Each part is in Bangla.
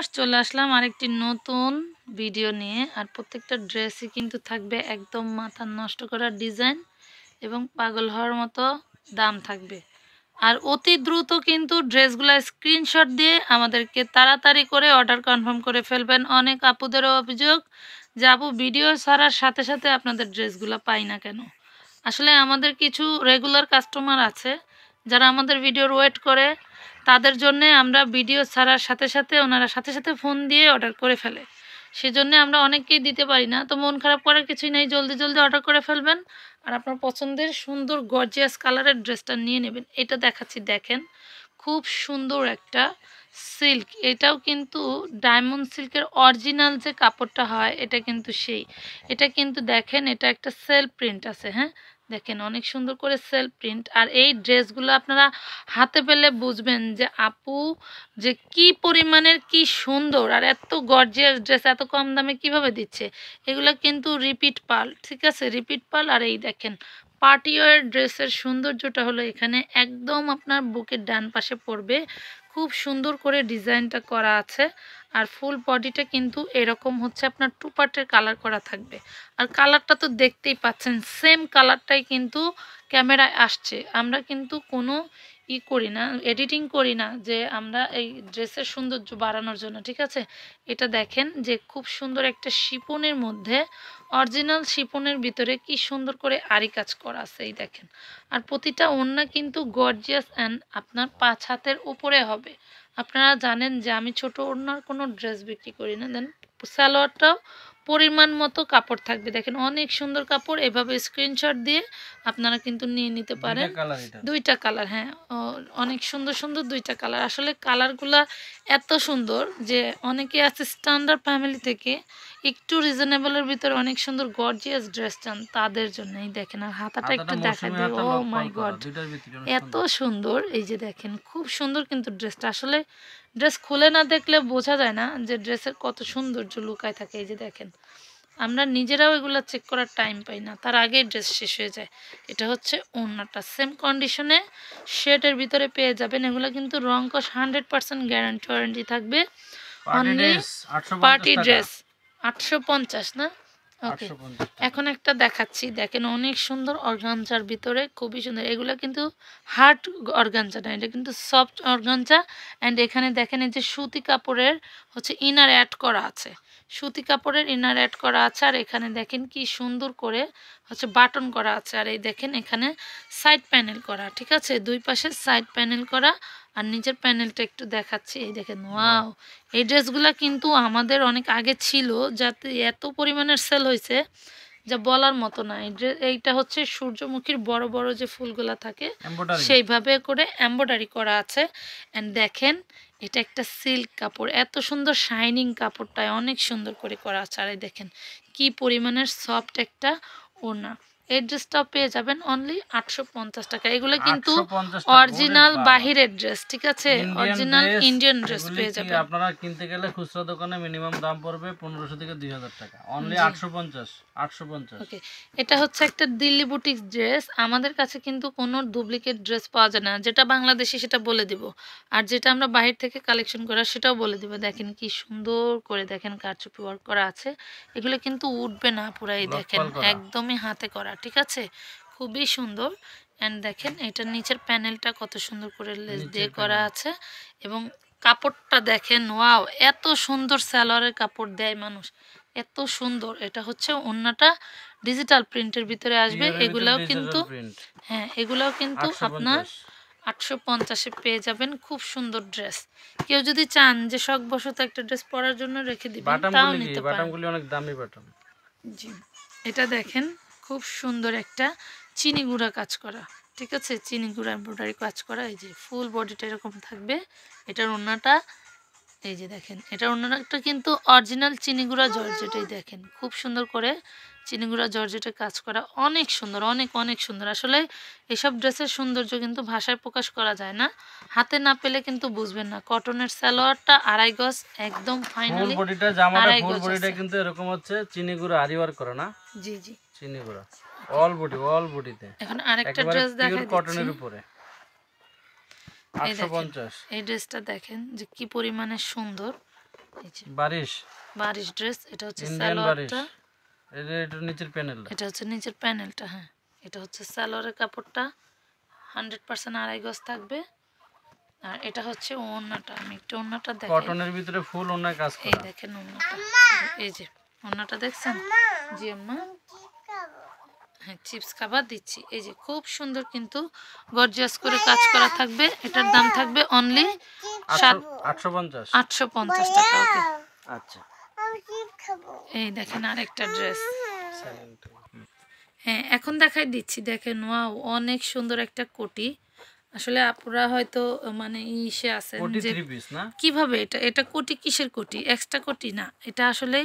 ফ্রেন্ডস চলে আসলাম আরেকটি নতুন ভিডিও নিয়ে আর প্রত্যেকটা ড্রেসই কিন্তু থাকবে একদম মাথা নষ্ট করার ডিজাইন এবং পাগল হওয়ার মতো দাম থাকবে আর অতি দ্রুত কিন্তু ড্রেসগুলো স্ক্রিনশট দিয়ে আমাদেরকে তাড়াতাড়ি করে অর্ডার কনফার্ম করে ফেলবেন অনেক আপুদেরও অভিযোগ যে আপু ভিডিও ছাড়ার সাথে সাথে আপনাদের ড্রেসগুলো পাই না কেন আসলে আমাদের কিছু রেগুলার কাস্টমার আছে যারা আমাদের ভিডিওর ওয়েট করে তাদের জন্য আমরা ভিডিও ছাড়ার সাথে সাথে ওনারা সাথে সাথে ফোন দিয়ে অর্ডার করে ফেলে সেজন্য আমরা অনেককেই দিতে পারি না তো মন খারাপ করার কিছুই নেই জলদি জলদি অর্ডার করে ফেলবেন আর আপনার পছন্দের সুন্দর গর্জিয়াস কালারের ড্রেসটা নিয়ে নেবেন এটা দেখাচ্ছি দেখেন খুব সুন্দর একটা সিল্ক এটাও কিন্তু ডায়মন্ড সিল্কের অরিজিনাল যে কাপড়টা হয় এটা কিন্তু সেই এটা কিন্তু দেখেন এটা একটা সেলফ প্রিন্ট আছে হ্যাঁ দেখেন অনেক সুন্দর করে সেলফ প্রিন্ট আর এই ড্রেসগুলো আপনারা হাতে পেলে বুঝবেন যে আপু যে কি পরিমাণের কি সুন্দর আর এত গর্জিয়াস ড্রেস এত কম দামে কিভাবে দিচ্ছে এগুলো কিন্তু রিপিট পাল ঠিক আছে রিপিট পাল আর এই দেখেন পার্টিওয়ার ড্রেসের সৌন্দর্যটা হলো এখানে একদম আপনার বুকের ডান পাশে পড়বে খুব সুন্দর করে ডিজাইনটা করা আছে আর ফুল বডিটা কিন্তু এরকম হচ্ছে আপনার টু পার্টের কালার করা থাকবে আর কালারটা তো দেখতেই পাচ্ছেন সেম কালারটাই কিন্তু ক্যামেরায় আসছে আমরা কিন্তু কোনো ই করি না এডিটিং করি না যে আমরা এই ড্রেসের সৌন্দর্য বাড়ানোর জন্য ঠিক আছে এটা দেখেন যে খুব সুন্দর একটা শিপনের মধ্যে অরিজিনাল শিপনের ভিতরে কি সুন্দর করে আরি কাজ করা আছে এই দেখেন আর প্রতিটা ওন্না কিন্তু গর্জিয়াস অ্যান্ড আপনার পাঁচ হাতের ওপরে হবে আপনারা জানেন যে আমি ছোট ওড়নার কোনো ড্রেস বিক্রি করি না দেন সালোয়ারটাও পরিমাণ মতো কাপড় থাকবে দেখেন অনেক সুন্দর কাপড় এভাবে স্ক্রিনশট দিয়ে আপনারা কিন্তু নিয়ে নিতে পারেন দুইটা কালার হ্যাঁ অনেক সুন্দর সুন্দর দুইটা কালার আসলে কালারগুলা এত সুন্দর যে অনেকে আছে স্ট্যান্ডার্ড ফ্যামিলি থেকে একটু রিজনেবলের ভিতরে অনেক সুন্দর গর্জিয়াস ড্রেস চান তাদের জন্য এই দেখেন আর হাতাটা একটু দেখা দিই ও মাই গড এত সুন্দর এই যে দেখেন খুব সুন্দর কিন্তু ড্রেসটা আসলে ড্রেস খুলে না দেখলে বোঝা যায় না যে ড্রেসের কত সৌন্দর্য লুকায় থাকে এই যে দেখেন আমরা নিজেরাও এগুলো চেক করার টাইম পাই না তার আগেই ড্রেস শেষ হয়ে যায় এটা হচ্ছে ওনাটা সেম কন্ডিশনে শেডের ভিতরে পেয়ে যাবেন এগুলো কিন্তু রং কস হান্ড্রেড পার্সেন্ট গ্যারান্টি ওয়ারেন্টি থাকবে পার্টি ড্রেস আটশো পঞ্চাশ না ওকে এখন একটা দেখাচ্ছি দেখেন অনেক সুন্দর অর্গানচার ভিতরে খুবই সুন্দর এগুলো কিন্তু হার্ড অর্গানচা না এটা কিন্তু সফট অর্গানচা অ্যান্ড এখানে দেখেন এই যে সুতি কাপড়ের হচ্ছে ইনার অ্যাড করা আছে সুতি কাপড়ের ইনার অ্যাড করা আছে আর এখানে দেখেন কি সুন্দর করে হচ্ছে বাটন করা আছে আর এই দেখেন এখানে সাইড প্যানেল করা ঠিক আছে দুই পাশে সাইড প্যানেল করা আর নিচের প্যানেলটা একটু দেখাচ্ছি এই দেখেন ওয়াও এই ড্রেসগুলা কিন্তু আমাদের অনেক আগে ছিল যাতে এত পরিমাণের সেল হয়েছে যা বলার মতো না এইটা হচ্ছে সূর্যমুখীর বড় বড় যে ফুলগুলা থাকে সেইভাবে করে এম্বয়ডারি করা আছে অ্যান্ড দেখেন এটা একটা সিল্ক কাপড় এত সুন্দর শাইনিং কাপড়টায় অনেক সুন্দর করে করা চারে দেখেন কি পরিমাণের সফট একটা ওনা এই পেয়ে যাবেন অনলি আটশো টাকা এগুলো কিন্তু অরিজিনাল বাহির ড্রেস ঠিক আছে অরিজিনাল ইন্ডিয়ান ড্রেস পেয়ে যাবেন আপনারা কিনতে গেলে খুচরা দোকানে মিনিমাম দাম পড়বে পনেরোশো থেকে দুই টাকা অনলি আটশো পঞ্চাশ আটশো পঞ্চাশ ওকে এটা হচ্ছে একটা দিল্লি বুটিক ড্রেস আমাদের কাছে কিন্তু কোনো ডুপ্লিকেট ড্রেস পাওয়া যায় না যেটা বাংলাদেশি সেটা বলে দিব আর যেটা আমরা বাহির থেকে কালেকশন করা সেটাও বলে দিব দেখেন কি সুন্দর করে দেখেন কারচুপি ওয়ার্ক করা আছে এগুলো কিন্তু উঠবে না পুরাই দেখেন একদমই হাতে করা ঠিক আছে খুবই সুন্দর অ্যান্ড দেখেন এটার নিচের প্যানেলটা কত সুন্দর করে লেস দিয়ে করা আছে এবং কাপড়টা দেখেন ওয়াও এত সুন্দর স্যালোয়ারের কাপড় দেয় মানুষ এত সুন্দর এটা হচ্ছে অন্যটা ডিজিটাল প্রিন্টের ভিতরে আসবে এগুলাও কিন্তু হ্যাঁ এগুলাও কিন্তু আপনার আটশো পঞ্চাশে পেয়ে যাবেন খুব সুন্দর ড্রেস কেউ যদি চান যে শখ বশত একটা ড্রেস পরার জন্য রেখে দিবেন তাও নিতে পারেন জি এটা দেখেন খুব সুন্দর একটা চিনি গুঁড়া কাজ করা ঠিক আছে চিনি গুঁড়া এমব্রয়ডারি কাজ করা এই যে ফুল বডিটা এরকম থাকবে এটার ওনাটা এই যে দেখেন এটার ওনাটা কিন্তু অরিজিনাল চিনি গুঁড়া জর্জেটাই দেখেন খুব সুন্দর করে চিনি গুঁড়া জর্জেটে কাজ করা অনেক সুন্দর অনেক অনেক সুন্দর আসলে এসব ড্রেসের সৌন্দর্য কিন্তু ভাষায় প্রকাশ করা যায় না হাতে না পেলে কিন্তু বুঝবেন না কটনের স্যালোয়ারটা আড়াই গজ একদম ফাইনালি বডিটা জামাটা ফুল বডিটা কিন্তু এরকম হচ্ছে চিনি গুঁড়া আরিওয়ার করে না জি জি চিনি গুঁড়া অল বডি অল বডিতে এখন আরেকটা ড্রেস দেখাই কটনের উপরে 850 এই ড্রেসটা দেখেন যে কি পরিমাণে সুন্দর বারিশ বারিশ ড্রেস এটা হচ্ছে সালোয়ারটা এটা এটা নিচের প্যানেলটা এটা হচ্ছে নিচের প্যানেলটা হ্যাঁ এটা হচ্ছে সালোয়ারের কাপড়টা 100% আড়াই গজ থাকবে আর এটা হচ্ছে ওন্নাটা আমি একটু ওন্নাটা দেখেন কটনের ভিতরে ফুল ওন্না কাজ করা এই দেখেন ওন্নাটা এই যে ওন্নাটা দেখছেন জি আম্মা হ্যাঁ চিপস খাবার দিচ্ছি এই যে খুব সুন্দর কিন্তু গর্জিয়াস করে কাজ করা থাকবে এটার দাম থাকবে অনলি আটশো পঞ্চাশ টাকা আচ্ছা এই দেখেন আরেকটা ড্রেস হ্যাঁ এখন দেখাই দিচ্ছি দেখেন ওয়াও অনেক সুন্দর একটা কোটি আসলে আপুরা হয়তো মানে ইসে আছেন যে কিভাবে এটা এটা কোটি কিসের কোটি এক্সট্রা কোটি না এটা আসলে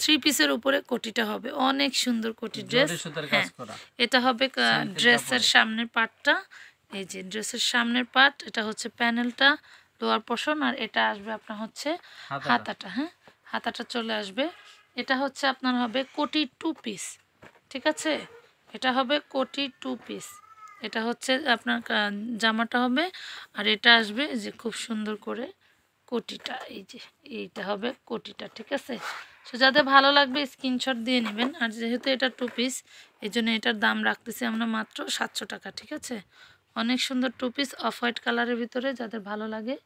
থ্রি পিসের উপরে কোটিটা হবে অনেক সুন্দর কোটি ড্রেস হ্যাঁ, এটা হবে ড্রেসের সামনের পার্টটা এই যে ড্রেসের সামনের পার্ট এটা হচ্ছে প্যানেলটা লোয়ার পোষণ আর এটা আসবে আপনার হচ্ছে হাতাটা হ্যাঁ হাতাটা চলে আসবে এটা হচ্ছে আপনার হবে কোটি টু পিস ঠিক আছে এটা হবে কোটি টু পিস এটা হচ্ছে আপনার জামাটা হবে আর এটা আসবে যে খুব সুন্দর করে কোটিটা এই যে এইটা হবে কোটিটা ঠিক আছে সো যাদের ভালো লাগবে স্ক্রিনশট দিয়ে নেবেন আর যেহেতু এটা টু পিস এই জন্য এটার দাম রাখতেছি আমরা মাত্র সাতশো টাকা ঠিক আছে অনেক সুন্দর টু পিস অফ হোয়াইট কালারের ভিতরে যাদের ভালো লাগে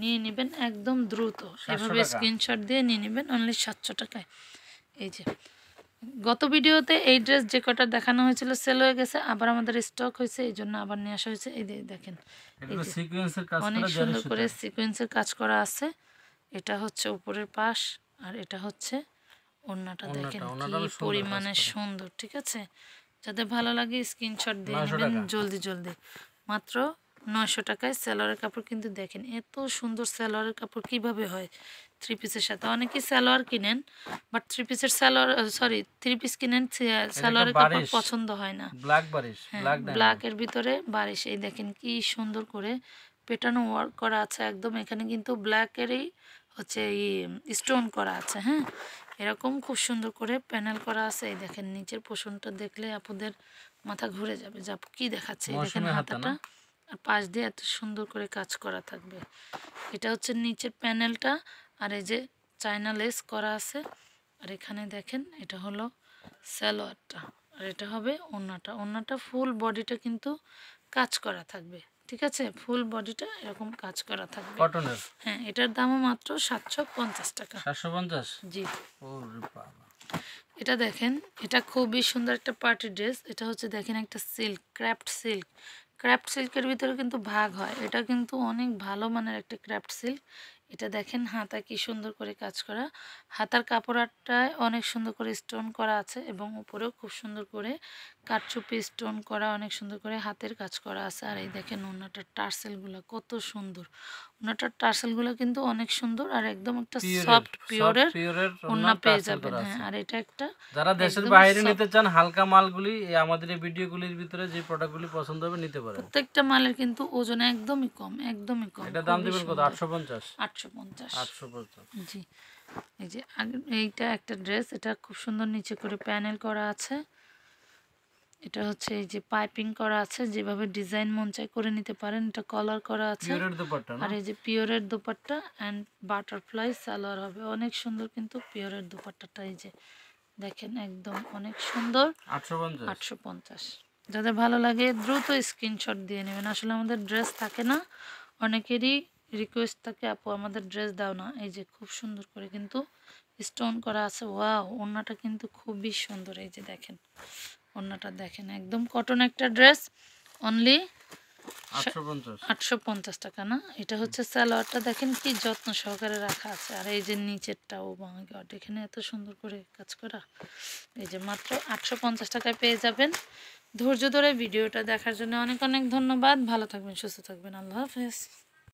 নিয়ে নেবেন একদম দ্রুত এভাবে স্ক্রিনশট দিয়ে নিয়ে নেবেন অনলি সাতশো টাকায় এই যে গত ভিডিওতে এই ড্রেস যে কটা দেখানো হয়েছিল সেল হয়ে গেছে আবার আমাদের স্টক হয়েছে এই জন্য আবার নিয়ে আসা হয়েছে এই দেখেন অনেক সুন্দর করে সিকোয়েন্সের কাজ করা আছে এটা হচ্ছে উপরের পাশ আর এটা হচ্ছে ওড়নাটা দেখেন কি পরিমাণে সুন্দর ঠিক আছে যাতে ভালো লাগে স্ক্রিনশট দিয়ে নেবেন জলদি জলদি মাত্র নয়শো টাকায় স্যালোয়ারের কাপড় কিন্তু দেখেন এত সুন্দর স্যালোয়ারের কাপড় কিভাবে হয় থ্রি পিসের সাথে অনেকেই সালোয়ার কিনেন বাট থ্রি পিসের সালোয়ার সরি থ্রি পিস কিনেন সালোয়ারের কাপড় পছন্দ হয় না ব্ল্যাক বারিশ ব্ল্যাক এর ভিতরে বারিশ এই দেখেন কি সুন্দর করে পেটানো ওয়ার্ক করা আছে একদম এখানে কিন্তু ব্ল্যাকেরই হচ্ছে এই স্টোন করা আছে হ্যাঁ এরকম খুব সুন্দর করে প্যানেল করা আছে এই দেখেন নিচের পোষণটা দেখলে আপুদের মাথা ঘুরে যাবে যে আপু কী দেখাচ্ছে এই দেখেন হাতাটা আর পাশ দিয়ে এত সুন্দর করে কাজ করা থাকবে এটা হচ্ছে নিচের প্যানেলটা আর এই যে চায়না লেস করা আছে আর এখানে দেখেন এটা হলো স্যালোয়ারটা আর এটা হবে ওনাটা ওনাটা ফুল বডিটা কিন্তু কাজ করা থাকবে ঠিক আছে ফুল বডিটা এরকম কাজ করা থাকবে কটনের হ্যাঁ এটার দামও মাত্র সাতশো পঞ্চাশ টাকা জি পঞ্চাশ জি এটা দেখেন এটা খুবই সুন্দর একটা পার্টি ড্রেস এটা হচ্ছে দেখেন একটা সিল্ক ক্র্যাফট সিল্ক ক্র্যাফট সিল্কের ভিতরে কিন্তু ভাগ হয় এটা কিন্তু অনেক ভালো মানের একটা ক্র্যাফট সিল্ক এটা দেখেন হাতা কি সুন্দর করে কাজ করা হাতার কাপড়টায় অনেক সুন্দর করে স্টোন করা আছে এবং উপরেও খুব সুন্দর করে কাঠচুপি স্টোন করা অনেক সুন্দর করে হাতের কাজ করা আছে আর এই দেখেন ওনাটার টার্সেলগুলো কত সুন্দর ওনাটার টার্সেলগুলো কিন্তু অনেক সুন্দর আর একদম একটা সফট পিওরের ওনা পেয়ে যাবেন হ্যাঁ, আর এটা একটা যারা দেশের বাইরে নিতে চান হালকা মালগুলি আমাদের এই ভিডিওগুলির ভিতরে যে প্রোডাক্টগুলি পছন্দ হবে নিতে পারেন প্রত্যেকটা মালের কিন্তু ওজন একদমই কম একদমই কম এটা দাম দিবেন কত 850 850 850 জি এই যে এইটা একটা ড্রেস এটা খুব সুন্দর নিচে করে প্যানেল করা আছে এটা হচ্ছে এই যে পাইপিং করা আছে যেভাবে ডিজাইন মন চাই করে নিতে পারেন এটা কলার করা আছে আর এই যে পিওরের দোপাট্টা অ্যান্ড বাটারফ্লাই সালোয়ার হবে অনেক সুন্দর কিন্তু পিওরের দোপাট্টাটা এই যে দেখেন একদম অনেক সুন্দর আটশো পঞ্চাশ যাদের ভালো লাগে দ্রুত স্ক্রিনশট দিয়ে নেবেন আসলে আমাদের ড্রেস থাকে না অনেকেরই রিকোয়েস্ট থাকে আপু আমাদের ড্রেস দাও না এই যে খুব সুন্দর করে কিন্তু স্টোন করা আছে ওয়াও ওনাটা কিন্তু খুবই সুন্দর এই যে দেখেন অন্যটা দেখেন একদম কটন একটা ড্রেস অনলি আটশো পঞ্চাশ টাকা না এটা হচ্ছে স্যালোয়ারটা দেখেন কি যত্ন সহকারে রাখা আছে আর এই যে নিচেরটাও গড এখানে এত সুন্দর করে কাজ করা এই যে মাত্র আটশো পঞ্চাশ টাকায় পেয়ে যাবেন ধৈর্য ধরে ভিডিওটা দেখার জন্য অনেক অনেক ধন্যবাদ ভালো থাকবেন সুস্থ থাকবেন আল্লাহ হাফেজ